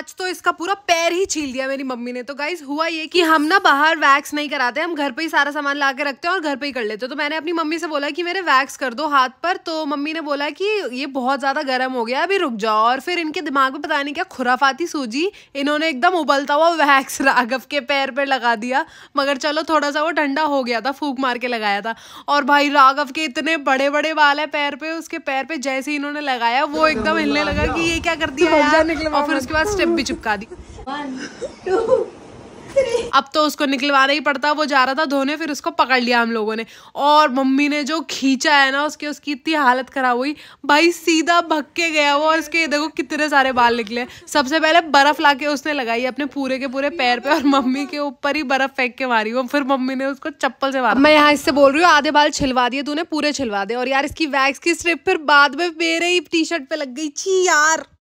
आज तो इसका पूरा पैर ही छील दिया मेरी मम्मी ने तो गाइज हुआ ये कि हम ना बाहर वैक्स नहीं कराते हम घर पे ही सारा सामान ला के रखते हैं और घर पे ही कर लेते हैं तो मैंने अपनी मम्मी से बोला कि मेरे वैक्स कर दो हाथ पर तो मम्मी ने बोला कि ये बहुत ज़्यादा गर्म हो गया अभी रुक जाओ और फिर इनके दिमाग में पता नहीं क्या खुराफाती सूजी इन्होंने एकदम उबलता हुआ वैक्स राघव के पैर पर लगा दिया मगर चलो थोड़ा सा वो ठंडा हो गया था फूक मार के लगाया था और भाई राघव के इतने बड़े बड़े बाल है पैर पे उसके पैर पे जैसे ही इन्होंने लगाया वो एकदम हिलने लगा कि ये क्या कर दिया तो और फिर उसके बाद कैप भी चिपका दी अब तो उसको निकलवाना ही पड़ता वो जा रहा था धोने फिर उसको पकड़ लिया हम लोगों ने और मम्मी ने जो खींचा है ना उसके उसकी इतनी हालत खराब हुई भाई सीधा भग के गया वो और उसके देखो कितने सारे बाल निकले सबसे पहले बर्फ लाके उसने लगाई अपने पूरे के पूरे पैर पे और मम्मी के ऊपर ही बर्फ फेंक के मारी वो फिर मम्मी ने उसको चप्पल से मारा मैं यहाँ इससे बोल रही हूँ आधे बाल छिलवा दिए तूने पूरे छिलवा दे और यार इसकी वैक्स की स्ट्रिप फिर बाद में मेरे ही टी शर्ट पे लग गई छी यार